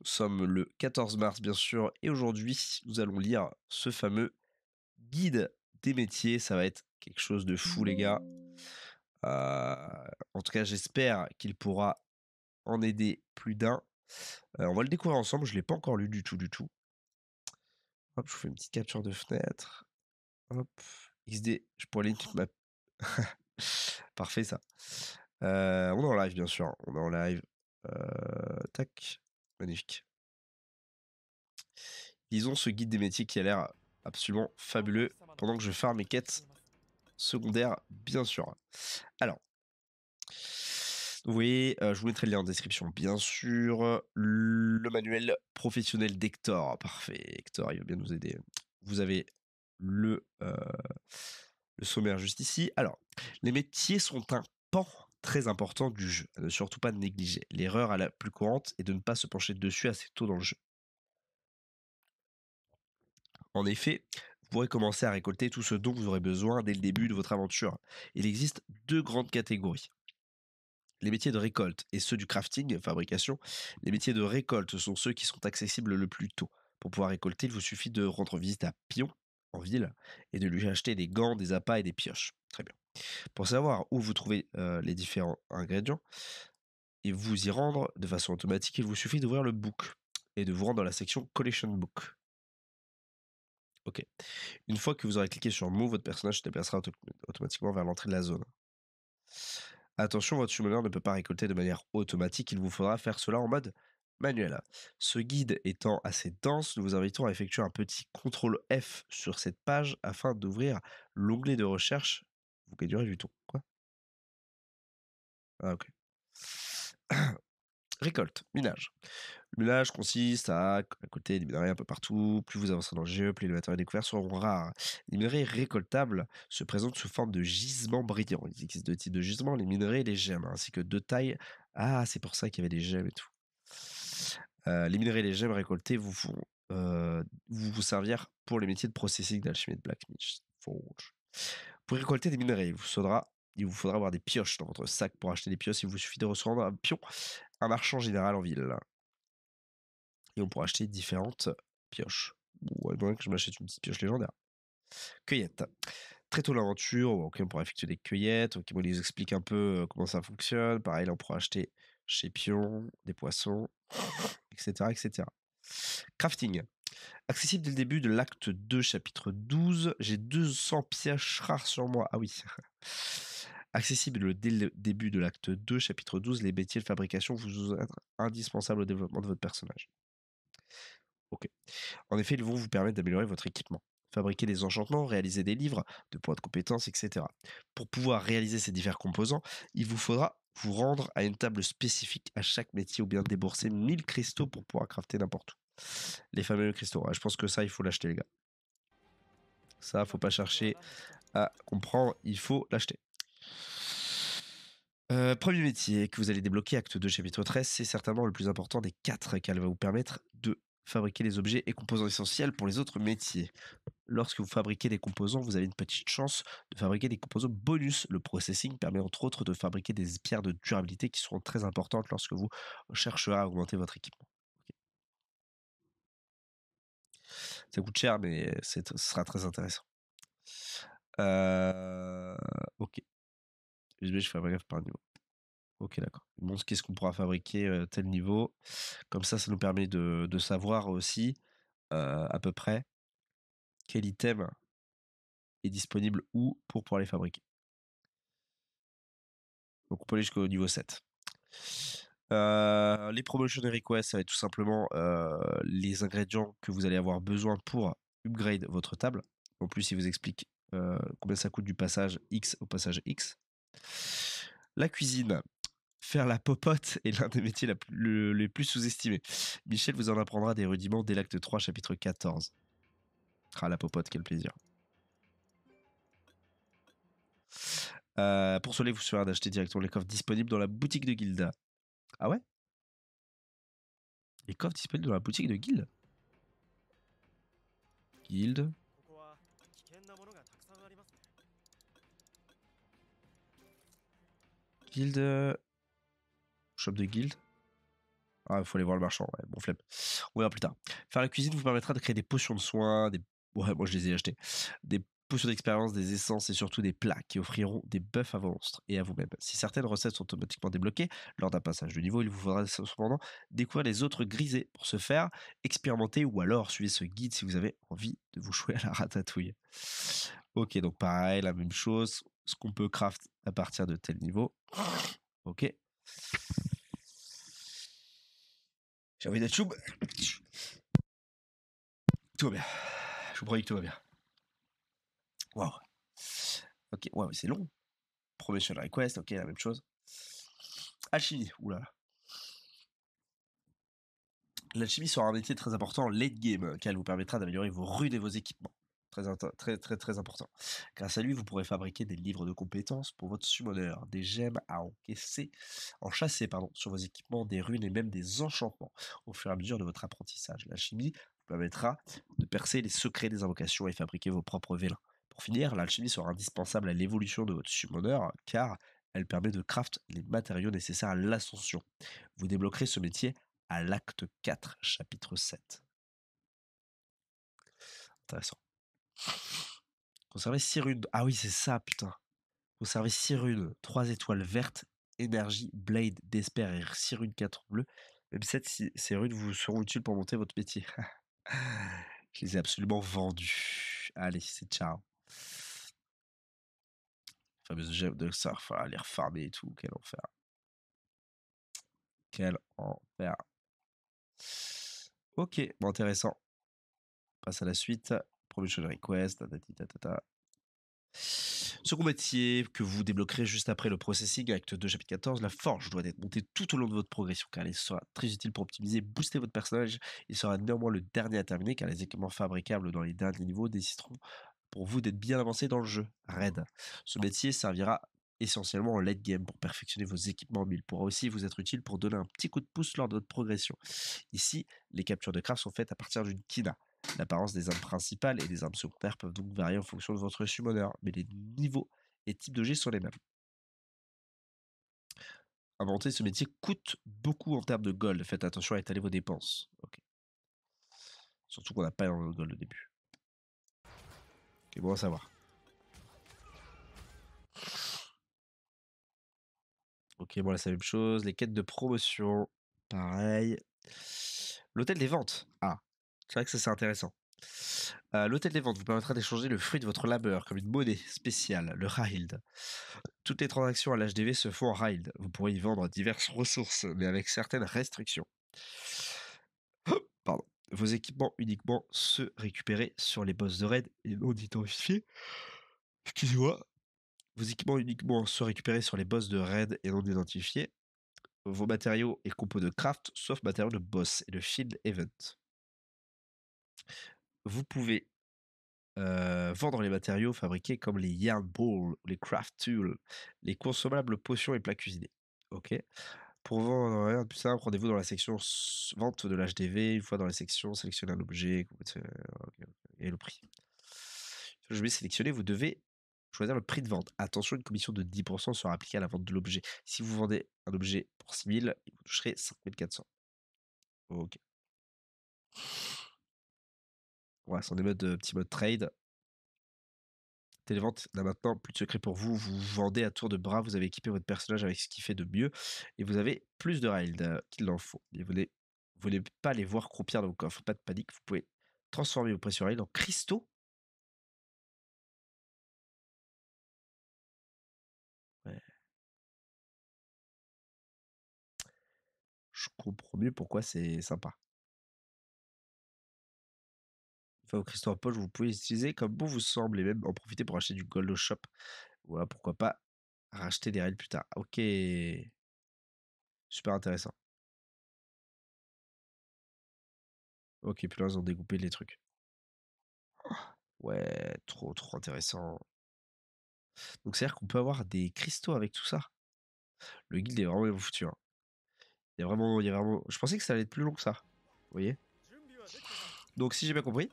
Nous sommes le 14 mars, bien sûr, et aujourd'hui, nous allons lire ce fameux guide des métiers. Ça va être quelque chose de fou, les gars. Ah, en tout cas, j'espère qu'il pourra en aider plus d'un. Euh, on va le découvrir ensemble. Je ne l'ai pas encore lu du tout, du tout. Hop, je vous fais une petite capture de fenêtre. Hop, XD, je pourrais une toute ma... Parfait, ça. Euh, on est en live, bien sûr. On est en live. Euh, tac. Magnifique. Ils ont ce guide des métiers qui a l'air absolument fabuleux pendant que je farm mes quêtes secondaires, bien sûr. Alors, oui, voyez, euh, je vous mettrai le lien en description, bien sûr. Le manuel professionnel d'Hector, parfait. Hector, il va bien nous aider. Vous avez le, euh, le sommaire juste ici. Alors, les métiers sont un pan très important du jeu, à ne surtout pas négliger. L'erreur à la plus courante est de ne pas se pencher dessus assez tôt dans le jeu. En effet, vous pourrez commencer à récolter tout ce dont vous aurez besoin dès le début de votre aventure. Il existe deux grandes catégories. Les métiers de récolte et ceux du crafting, fabrication. Les métiers de récolte sont ceux qui sont accessibles le plus tôt. Pour pouvoir récolter, il vous suffit de rendre visite à Pion, en ville, et de lui acheter des gants, des appâts et des pioches. Très bien. Pour savoir où vous trouvez les différents ingrédients et vous y rendre de façon automatique, il vous suffit d'ouvrir le book et de vous rendre dans la section Collection Book. Ok. Une fois que vous aurez cliqué sur Move, votre personnage se déplacera automatiquement vers l'entrée de la zone. Attention, votre summoner ne peut pas récolter de manière automatique, il vous faudra faire cela en mode manuel. Ce guide étant assez dense, nous vous invitons à effectuer un petit CTRL F sur cette page afin d'ouvrir l'onglet de recherche vous du du ah, Récolte, minage. Le minage consiste à à côté des minerais un peu partout. Plus vous avancez dans le jeu, plus les matériaux découverts seront rares. Les minerais récoltables se présentent sous forme de gisements brillants. Il existe deux types de gisements, les minerais et les gemmes, ainsi que deux tailles. Ah, c'est pour ça qu'il y avait des gemmes et tout. Euh, les minerais et les gemmes récoltés vous euh, vous, servir pour les métiers de processing d'alchimie de Black Forge. Pour récolter des minerais, il vous faudra, il vous faudra avoir des pioches dans votre sac. Pour acheter des pioches, il vous suffit de recevoir un pion, un marchand général en ville. Et on pourra acheter différentes pioches. Ou bon, euh, que je m'achète une petite pioche légendaire. Cueillette. Très tôt l'aventure, on pourra effectuer des cueillettes, on les explique un peu euh, comment ça fonctionne. Pareil, on pourra acheter chez Pion, des poissons, etc., etc. Crafting. Accessible dès le début de l'acte 2, chapitre 12. J'ai 200 pièges rares sur moi. Ah oui. Accessible dès le début de l'acte 2, chapitre 12, les métiers de fabrication vous être indispensables au développement de votre personnage. Ok. En effet, ils vont vous permettre d'améliorer votre équipement, fabriquer des enchantements, réaliser des livres, de points de compétences, etc. Pour pouvoir réaliser ces divers composants, il vous faudra vous rendre à une table spécifique à chaque métier ou bien débourser 1000 cristaux pour pouvoir crafter n'importe où les fameux cristaux. Je pense que ça, il faut l'acheter, les gars. Ça, faut pas chercher à comprendre, il faut l'acheter. Euh, premier métier que vous allez débloquer, acte 2 chapitre 13, c'est certainement le plus important des quatre qu'elle va vous permettre de fabriquer les objets et composants essentiels pour les autres métiers. Lorsque vous fabriquez des composants, vous avez une petite chance de fabriquer des composants bonus. Le processing permet entre autres de fabriquer des pierres de durabilité qui seront très importantes lorsque vous chercherez à augmenter votre équipement. ça coûte cher, mais ce sera très intéressant. Euh, ok. Je un par niveau. Ok, d'accord. Bon, qu'est-ce qu'on pourra fabriquer euh, tel niveau Comme ça, ça nous permet de, savoir aussi euh, à peu près quel item est disponible où pour pouvoir les fabriquer. Donc on peut aller jusqu'au niveau 7. Euh, les promotion requests, ça va tout simplement euh, les ingrédients que vous allez avoir besoin pour upgrade votre table. En plus, il vous explique euh, combien ça coûte du passage X au passage X. La cuisine, faire la popote est l'un des métiers les plus sous-estimés. Michel vous en apprendra des rudiments dès l'acte 3, chapitre 14. Ah, la popote, quel plaisir. pour cela, vous serez d'acheter directement les coffres disponibles dans la boutique de Gilda. Ah ouais Les coffres disponibles dans la boutique de guild. Guild. Guild. Euh, shop de guild. Ah, il faut aller voir le marchand. Ouais, bon, flemme. On verra plus tard. Faire la cuisine vous permettra de créer des potions de soins, des. Ouais, moi je les ai achetés. Des sur d'expérience des essences et surtout des plats qui offriront des buffs à vos monstres et à vous-même. Si certaines recettes sont automatiquement débloquées lors d'un passage de niveau, il vous faudra cependant découvrir les autres grisés pour se faire, expérimenter ou alors suivez ce guide si vous avez envie de vous jouer à la ratatouille. Ok, donc pareil, la même chose, ce qu'on peut craft à partir de tel niveau. Ok. J'ai envie d'être choub. Tout va bien. Je vous promets que tout va bien. Wow, Ok, ouais, c'est long. Promotion request, ok, la même chose. Alchimie, oulala. L'alchimie sera un métier très important late game, car euh, elle vous permettra d'améliorer vos runes et vos équipements. Très, très, très, très important. Grâce à lui, vous pourrez fabriquer des livres de compétences pour votre summoner, des gemmes à encaisser, en chasser, pardon, sur vos équipements, des runes et même des enchantements au fur et à mesure de votre apprentissage. L'alchimie vous permettra de percer les secrets des invocations et fabriquer vos propres vélins finir, l'alchimie sera indispensable à l'évolution de votre summoner car elle permet de craft les matériaux nécessaires à l'ascension. Vous débloquerez ce métier à l'acte 4, chapitre 7. Intéressant. Conservez 6 runes. Ah oui, c'est ça, putain. Conservez 6 runes, 3 étoiles vertes, énergie, blade, d'espère et 6 runes 4 bleues. Même 7, ces runes vous seront utiles pour monter votre métier. Je les ai absolument vendues. Allez, c'est ciao. Fameuse gemme de surf, hein, les refarmer et tout, quel enfer. Quel enfer. Ok, bon, intéressant. passe à la suite. Promotion request, ta Second métier que vous débloquerez juste après le processing, acte 2, chapitre 14, la forge doit être montée tout au long de votre progression car elle sera très utile pour optimiser, booster votre personnage. Il sera néanmoins le dernier à terminer car les équipements fabricables dans les derniers niveaux nécessiteront pour vous d'être bien avancé dans le jeu, raid. Ce métier servira essentiellement en late game pour perfectionner vos équipements, mais il pourra aussi vous être utile pour donner un petit coup de pouce lors de votre progression. Ici, les captures de craft sont faites à partir d'une kina. L'apparence des armes principales et des armes secondaires peuvent donc varier en fonction de votre summoner, mais les niveaux et types de G sont les mêmes. Inventer ce métier coûte beaucoup en termes de gold. Faites attention à étaler vos dépenses. Surtout qu'on n'a pas de gold au début. C'est bon à savoir. Ok, bon, là, c'est la même chose. Les quêtes de promotion, pareil. L'hôtel des ventes. Ah, c'est vrai que ça, c'est intéressant. Euh, l'hôtel des ventes vous permettra d'échanger le fruit de votre labeur comme une monnaie spéciale, le Rahild. Toutes les transactions à l'HDV se font en Rahild. Vous pourrez y vendre diverses ressources, mais avec certaines restrictions vos équipements uniquement se récupérer sur les boss de raid et non ben, identifiés. Excusez-moi. Vos équipements uniquement se récupérer sur les boss de raid et non identifiés. Vos matériaux et compos de craft, sauf matériaux de boss et de shield event. Vous pouvez euh, vendre les matériaux fabriqués comme les yarn balls, les craft tools, les consommables potions et plats cuisinés. Ok. Pour vendre, rien de plus rendez-vous dans la section vente de l'HDV, une fois dans la section sélectionnez un objet euh, et le prix. je vais sélectionner, vous devez choisir le prix de vente. Attention, une commission de 10% sera appliquée à la vente de l'objet. Si vous vendez un objet pour 6000, vous toucherez 5400. Ok. Voilà, c'est en des modes, euh, petit mode trade. Télévente là maintenant plus de secret pour vous. Vous vendez à tour de bras, vous avez équipé votre personnage avec ce qui fait de mieux et vous avez plus de rails qu'il en faut. vous ne voulez pas les voir croupir dans vos coffres. Pas de panique, vous pouvez transformer vos pressions rails en cristaux. Je comprends mieux pourquoi c'est sympa. au Christophe Poche, vous pouvez utiliser comme bon vous semble et même en profiter pour acheter du gold au shop. Voilà, pourquoi pas racheter des règles plus tard. Ok. Super intéressant. Ok, puis là, ils ont découpé les trucs. Ouais, trop, trop intéressant. Donc, c'est-à-dire qu'on peut avoir des cristaux avec tout ça. Le guide est vraiment foutu. Hein. Il, est vraiment, il y vraiment... Je pensais que ça allait être plus long que ça. Vous voyez Donc, si j'ai bien compris,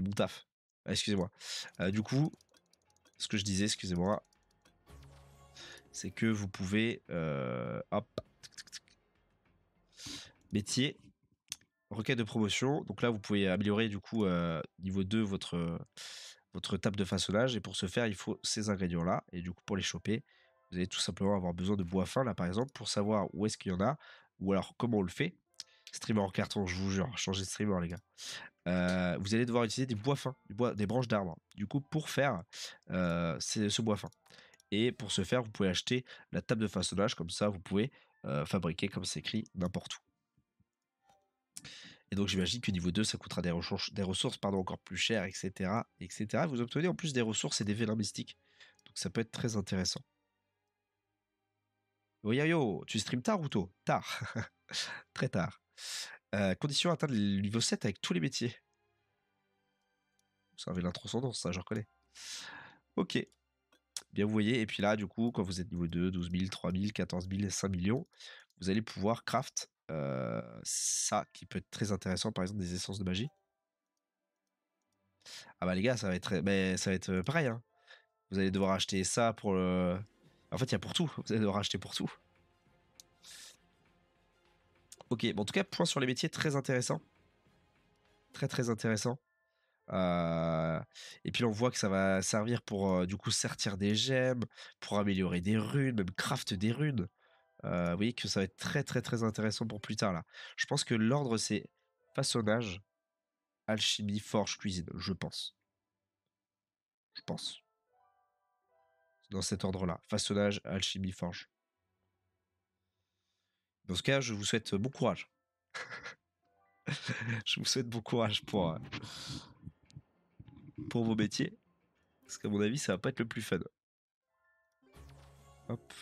bon taf. Ah, excusez-moi. Euh, du coup, ce que je disais, excusez-moi, c'est que vous pouvez, euh, hop, métier, requête de promotion. Donc là, vous pouvez améliorer du coup euh, niveau 2 votre, votre table de façonnage. Et pour ce faire, il faut ces ingrédients-là. Et du coup, pour les choper, vous allez tout simplement avoir besoin de bois fin, là par exemple, pour savoir où est-ce qu'il y en a, ou alors comment on le fait. Streamer en carton, je vous jure, changez de streamer les gars. Euh, vous allez devoir utiliser des bois fins, des, bois, des branches d'arbres. Hein. Du coup, pour faire euh, ce bois fin. Et pour ce faire, vous pouvez acheter la table de façonnage, comme ça vous pouvez euh, fabriquer, comme c'est écrit, n'importe où. Et donc j'imagine que niveau 2, ça coûtera des, ressources pardon, encore plus chères, etc., etc. Vous obtenez en plus des ressources et des vélins mystiques. Donc ça peut être très intéressant. Yo, yo, tu stream tard ou tôt Tard. très tard. Euh, condition atteindre le niveau 7 avec tous les métiers. Vous avait l'introscendance, ça, je reconnais. Ok. Bien, vous voyez. Et puis là, du coup, quand vous êtes niveau 2, 12 000, 3 000, 14 000 5 millions, vous allez pouvoir craft euh, ça qui peut être très intéressant, par exemple, des essences de magie. Ah bah les gars, ça va être, mais ça va être euh, pareil. Hein. Vous allez devoir acheter ça pour le... En fait, il y a pour tout. Vous allez devoir acheter pour tout. Ok, bon, en tout cas, point sur les métiers, très intéressant. Très, très intéressant. Euh, et puis on voit que ça va servir pour euh, du coup sortir des gemmes, pour améliorer des runes, même craft des runes. Euh, vous voyez que ça va être très très très intéressant pour plus tard là. Je pense que l'ordre c'est façonnage, alchimie, forge, cuisine, je pense. Je pense. Dans cet ordre là. Façonnage, alchimie, forge. Dans ce cas, je vous souhaite euh, bon courage. je vous souhaite bon courage pour, euh, pour vos métiers. Parce qu'à mon avis, ça va pas être le plus fun. Hop.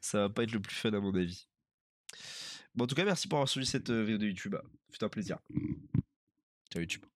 Ça va pas être le plus fun à mon avis. Bon, en tout cas, merci pour avoir suivi cette euh, vidéo de YouTube. C'était un plaisir. Ciao YouTube.